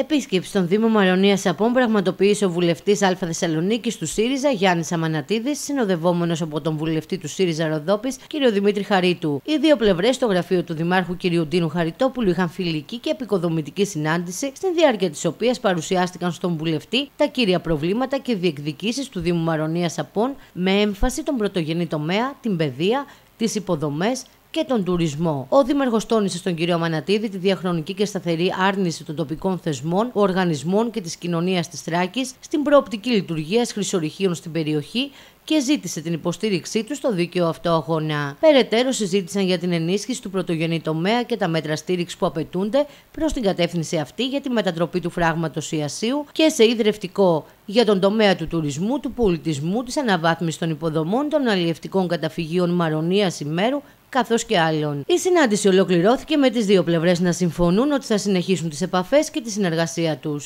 Επίσκεψη στον Δήμο Μαρονίας Σαπών πραγματοποίησε ο βουλευτής Α Θεσσαλονίκης του ΣΥΡΙΖΑ Γιάννης Αμανατίδης, συνοδευόμενος από τον βουλευτή του ΣΥΡΙΖΑ Ροδόπης κ. Δημήτρη Χαρίτου. Οι δύο πλευρές στο γραφείο του Δημάρχου κ. Ντίνου Χαριτόπουλου είχαν φιλική και επικοδομητική συνάντηση, στην διάρκεια της οποίας παρουσιάστηκαν στον βουλευτή τα κύρια προβλήματα και διεκδικήσεις του Δήμου Μαρονίας Σαπών με έμφαση τον πρωτογενή τομέα, την παιδεία, τις υποδομές, και τον τουρισμό. Ο Δήμαρχος τόνισε στον κύριο Μανατίδη τη διαχρονική και σταθερή άρνηση των τοπικών θεσμών, οργανισμών και της κοινωνίας της Τράκης στην προοπτική λειτουργίας χρυσορυχίων στην περιοχή και ζήτησε την υποστήριξή του στο δίκαιο αυτό αγώνα. Περαιτέρω συζήτησαν για την ενίσχυση του πρωτογενή τομέα και τα μέτρα στήριξης που απαιτούνται προς την κατεύθυνση αυτή για τη μετατροπή του φράγματος Ιασίου και σε ιδρευτικό για τον τομέα του τουρισμού, του πολιτισμού, της αναβάθμισης των υποδομών, των αλλιευτικών καταφυγίων Μαρονίας Ημέρου καθώς και άλλων. Η συνάντηση ολοκληρώθηκε με τις δύο πλευρές να συμφωνούν ότι θα συνεχίσουν τις επαφές και τη συνεργασία τους.